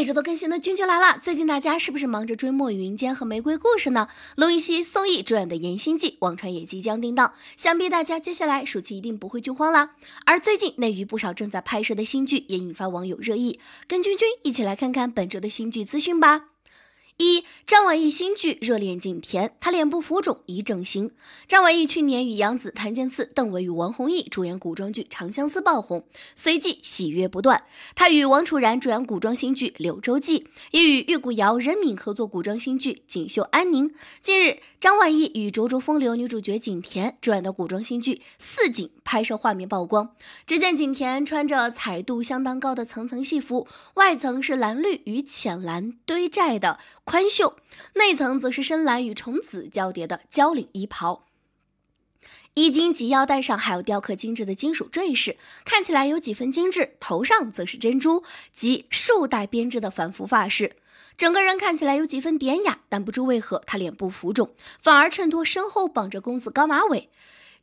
每周都更新的君君来了。最近大家是不是忙着追《墨云间》和《玫瑰故事》呢？陆毅、宋轶主演的《言心记》网传也即将定档，想必大家接下来暑期一定不会剧荒啦。而最近内娱不少正在拍摄的新剧也引发网友热议，跟君君一起来看看本周的新剧资讯吧。一张晚意新剧《热恋景甜》，他脸部浮肿已整形。张晚意去年与杨紫、檀健次、邓为与王弘毅主演古装剧《长相思》爆红，随即喜悦不断。他与王楚然主演古装新剧《柳州记》，也与岳谷瑶、任敏合作古装新剧《锦绣安宁》。近日。张万毅与卓卓风流女主角景甜主演的古装新剧《四锦》拍摄画面曝光。只见景甜穿着彩度相当高的层层戏服，外层是蓝绿与浅蓝堆寨的宽袖，内层则是深蓝与重紫交叠的交领衣袍。衣襟及腰带上还有雕刻精致的金属坠饰，看起来有几分精致。头上则是珍珠及束带编织的繁复发饰，整个人看起来有几分典雅。但不知为何，他脸部浮肿，反而衬托身后绑着公子高马尾、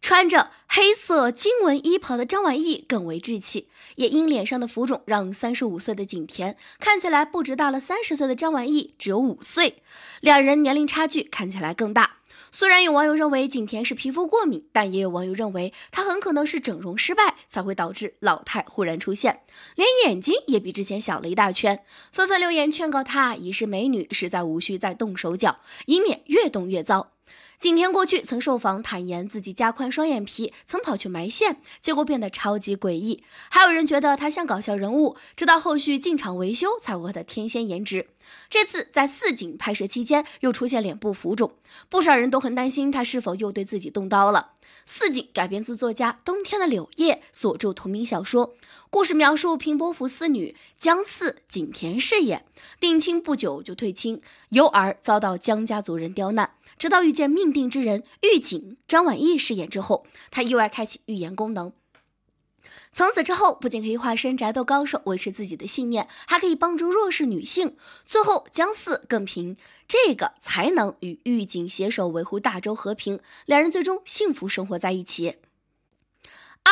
穿着黑色金纹衣袍的张晚意更为稚气。也因脸上的浮肿，让三十五岁的景甜看起来不止大了三十岁的张晚意只有五岁，两人年龄差距看起来更大。虽然有网友认为景甜是皮肤过敏，但也有网友认为她很可能是整容失败才会导致老态忽然出现，连眼睛也比之前小了一大圈，纷纷留言劝告她已是美女，实在无需再动手脚，以免越动越糟。景甜过去曾受访坦言自己加宽双眼皮，曾跑去埋线，结果变得超级诡异。还有人觉得她像搞笑人物，直到后续进场维修才获得天仙颜值。这次在四景拍摄期间又出现脸部浮肿，不少人都很担心她是否又对自己动刀了。四景改编自作家冬天的柳叶所著同名小说，故事描述平波福四女江四景甜饰演，定亲不久就退亲，由而遭到江家族人刁难。直到遇见命定之人狱警张晚意饰演之后，他意外开启预言功能。从此之后，不仅可以化身宅斗高手，维持自己的信念，还可以帮助弱势女性。最后，江四更凭这个才能与狱警携手维护大周和平，两人最终幸福生活在一起。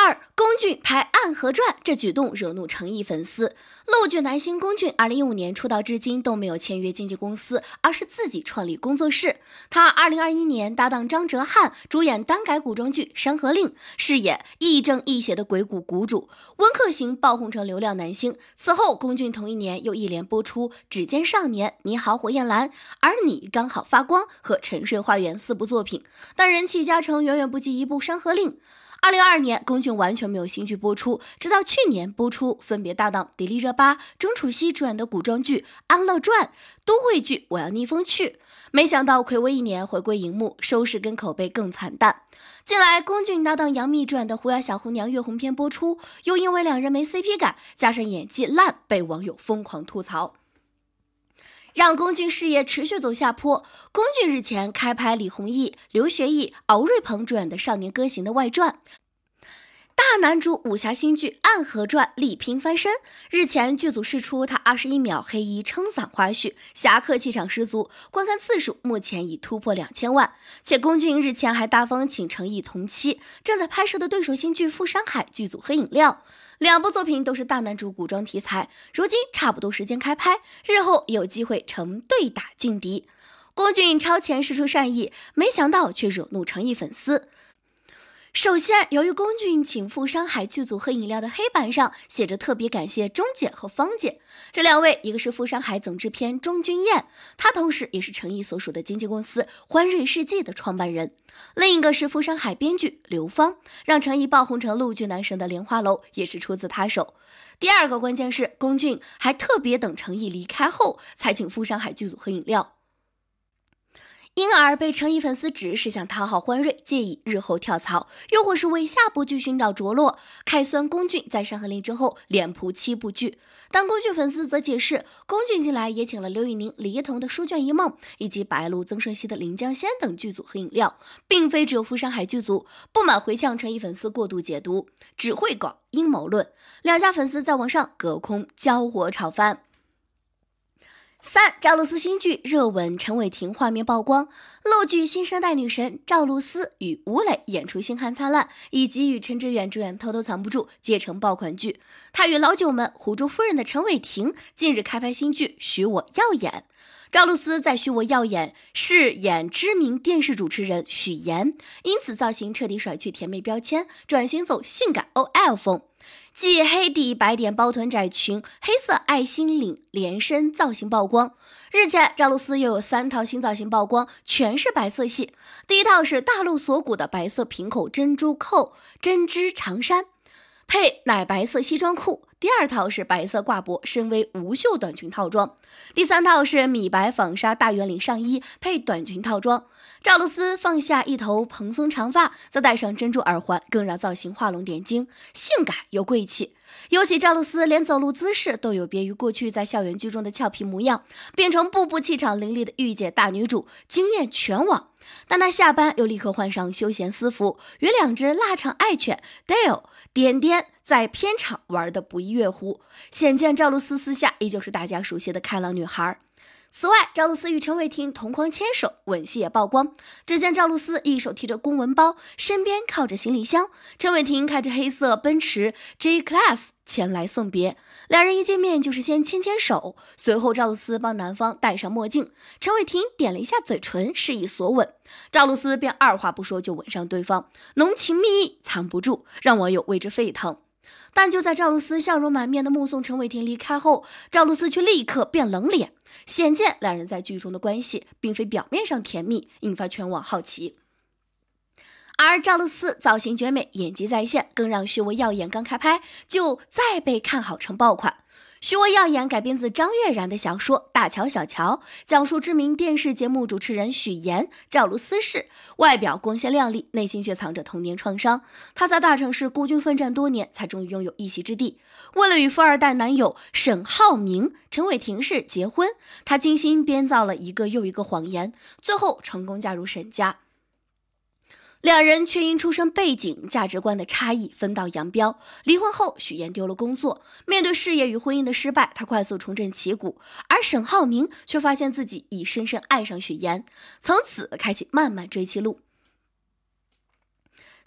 二龚俊拍《暗河传》，这举动惹怒成毅粉丝。陆剧男星龚俊，二零一五年出道至今都没有签约经纪公司，而是自己创立工作室。他二零二一年搭档张哲瀚主演单改古装剧《山河令》，饰演亦正亦邪的鬼谷谷主温客行，爆红成流量男星。此后，龚俊同一年又一连播出《指尖少年》《你好，火焰蓝》《而你刚好发光》和《沉睡花园》四部作品，但人气加成远远不及一部《山河令》。二零二二年，龚俊完全没有新剧播出，直到去年播出，分别搭档迪丽热巴、钟楚曦主演的古装剧《安乐传》、都会剧《我要逆风去》，没想到暌违一年回归荧幕，收视跟口碑更惨淡。近来，龚俊搭档杨幂主演的《狐妖小红娘》月红篇播出，又因为两人没 CP 感，加上演技烂，被网友疯狂吐槽。让龚俊事业持续走下坡。龚俊日前开拍李宏毅、刘学义、敖瑞鹏主演的《少年歌行》的外传。大男主武侠新剧《暗河传》力拼翻身，日前剧组试出他二十一秒黑衣撑伞花絮，侠客气场十足。观看次数目前已突破两千万，且龚俊日前还大方请成毅同期正在拍摄的对手新剧《富山海》剧组喝饮料，两部作品都是大男主古装题材，如今差不多时间开拍，日后有机会成对打劲敌。龚俊超前试出善意，没想到却惹怒成毅粉丝。首先，由于龚俊请赴山海剧组喝饮料的黑板上写着“特别感谢钟姐和方姐”，这两位一个是赴山海总制片钟君彦，他同时也是成毅所属的经纪公司欢瑞世纪的创办人；另一个是赴山海编剧刘芳，让成毅爆红成陆剧男神的《莲花楼》也是出自他手。第二个关键是，龚俊还特别等成毅离开后才请赴山海剧组喝饮料。因而被陈毅粉丝指是想讨好欢瑞，借以日后跳槽，又或是为下部剧寻找着落。开酸龚俊在山河令之后脸扑七部剧，但龚俊粉丝则解释，龚俊近来也请了刘宇宁、李一桐的《书卷一梦》，以及白鹿、曾舜晞的《临江仙》等剧组喝饮料，并非只有赴上海剧组不满回向陈毅粉丝过度解读，只会搞阴谋论。两家粉丝在网上隔空交火炒番。三赵露思新剧热吻陈伟霆画面曝光，露剧新生代女神赵露思与吴磊演出《星汉灿烂》，以及与陈志远主演《偷偷藏不住》皆成爆款剧。她与老九们、湖州夫人的陈伟霆近日开拍新剧《许我耀眼》，赵露思在《许我耀眼》饰演知名电视主持人许妍，因此造型彻底甩去甜美标签，转型走性感 OL 风。继黑底白点包臀窄裙，黑色爱心领连身造型曝光。日前，赵露思又有三套新造型曝光，全是白色系。第一套是大露锁骨的白色平口珍珠扣针织长衫。配奶白色西装裤。第二套是白色挂脖、深 V 无袖短裙套装。第三套是米白纺纱大圆领上衣配短裙套装。赵露思放下一头蓬松长发，再戴上珍珠耳环，更让造型画龙点睛，性感又贵气。尤其赵露思连走路姿势都有别于过去在校园剧中的俏皮模样，变成步步气场凌厉的御姐大女主，惊艳全网。但他下班又立刻换上休闲私服，与两只腊肠爱犬 Dale 点点在片场玩得不亦乐乎，显见赵露思私下依旧是大家熟悉的开朗女孩。此外，赵露思与陈伟霆同框牵手吻戏也曝光。只见赵露思一手提着公文包，身边靠着行李箱，陈伟霆开着黑色奔驰 G Class 前来送别。两人一见面就是先牵牵手，随后赵露思帮男方戴上墨镜，陈伟霆点了一下嘴唇，示意锁吻，赵露思便二话不说就吻上对方，浓情蜜意藏不住，让网友为之沸腾。但就在赵露思笑容满面的目送陈伟霆离开后，赵露思却立刻变冷脸，显见两人在剧中的关系并非表面上甜蜜，引发全网好奇。而赵露思造型绝美，演技在线，更让修薇耀眼，刚开拍就再被看好成爆款。《虚伪耀眼》改编自张悦然的小说《大乔小乔》，讲述知名电视节目主持人许岩赵露思事，外表光鲜亮丽，内心却藏着童年创伤。她在大城市孤军奋战多年，才终于拥有一席之地。为了与富二代男友沈浩明、陈伟霆式结婚，她精心编造了一个又一个谎言，最后成功嫁入沈家。两人却因出身背景、价值观的差异分道扬镳。离婚后，许岩丢了工作，面对事业与婚姻的失败，他快速重振旗鼓；而沈浩明却发现自己已深深爱上许岩，从此开启漫漫追妻路。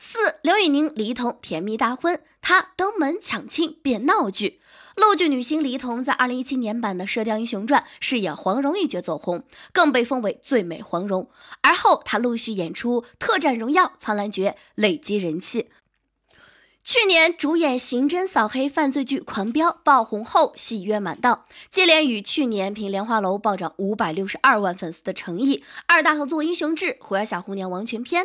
四刘宇宁黎彤甜蜜大婚，他登门抢亲变闹剧。陆剧女星黎彤在二零一七年版的《射雕英雄传》饰演黄蓉一角走红，更被封为最美黄蓉。而后她陆续演出《特战荣耀》《苍兰诀》，累积人气。去年主演刑侦扫黑犯罪剧《狂飙》爆红后，戏约满档，接连与去年凭《莲花楼》暴涨五百六十二万粉丝的成毅、二大合作《英雄志》《狐妖小红娘王权篇》。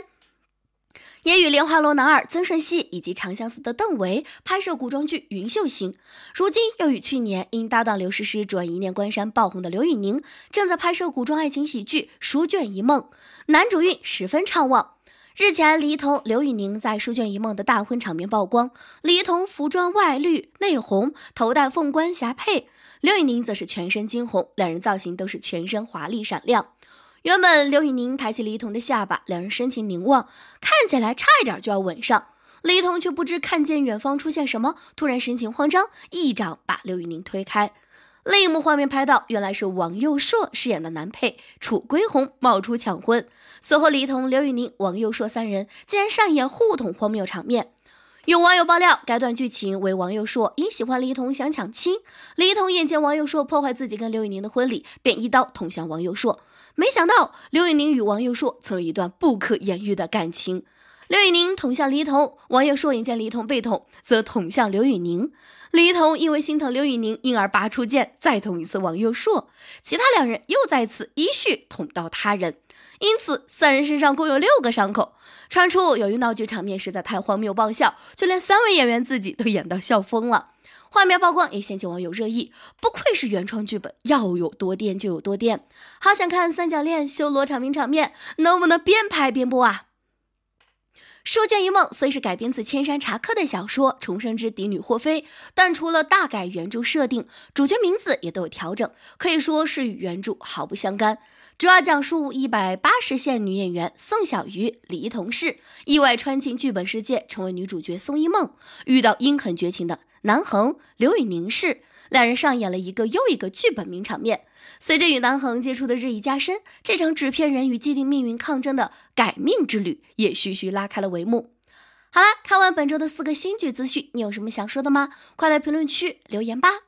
也与莲花楼男二曾舜晞以及长相思的邓为拍摄古装剧《云秀行》，如今又与去年因搭档刘诗诗主演《一念关山》爆红的刘宇宁正在拍摄古装爱情喜剧《书卷一梦》，男主运十分畅旺。日前，李一桐、刘宇宁在《书卷一梦》的大婚场面曝光，李一桐服装外绿内红，头戴凤冠霞帔，刘宇宁则是全身金红，两人造型都是全身华丽闪亮。原本刘宇宁抬起一彤的下巴，两人深情凝望，看起来差一点就要吻上。一彤却不知看见远方出现什么，突然神情慌张，一掌把刘宇宁推开。另一幕画面拍到，原来是王佑硕饰演的男配楚归鸿冒出抢婚，随后一彤、刘宇宁、王佑硕三人竟然上演互捅荒谬场面。有网友爆料，该段剧情为网友说因喜欢李一桐想抢亲，李一桐眼见王佑硕破坏自己跟刘宇宁的婚礼，便一刀捅向王佑硕。没想到刘宇宁与王佑硕曾有一段不可言喻的感情。刘宇宁捅向黎童，王佑硕眼见黎童被捅，则捅向刘宇宁。黎童因为心疼刘宇宁，因而拔出剑再捅一次王佑硕。其他两人又再次一序捅到他人，因此三人身上共有六个伤口。传出有于闹剧场面实在太荒谬爆笑，就连三位演员自己都演到笑疯了。画面曝光也掀起网友热议，不愧是原创剧本，要有多癫就有多癫。好想看三角恋修罗场名场面，能不能边拍边播啊？《书卷一梦》虽是改编自千山茶客的小说《重生之嫡女霍妃，但除了大改原著设定，主角名字也都有调整，可以说是与原著毫不相干。主要讲述一百八十线女演员宋小鱼（李一桐饰）意外穿进剧本世界，成为女主角宋一梦，遇到阴狠绝情的南恒（刘宇宁饰）。两人上演了一个又一个剧本名场面。随着与南恒接触的日益加深，这场纸片人与既定命运抗争的改命之旅也徐徐拉开了帷幕。好了，看完本周的四个新剧资讯，你有什么想说的吗？快来评论区留言吧。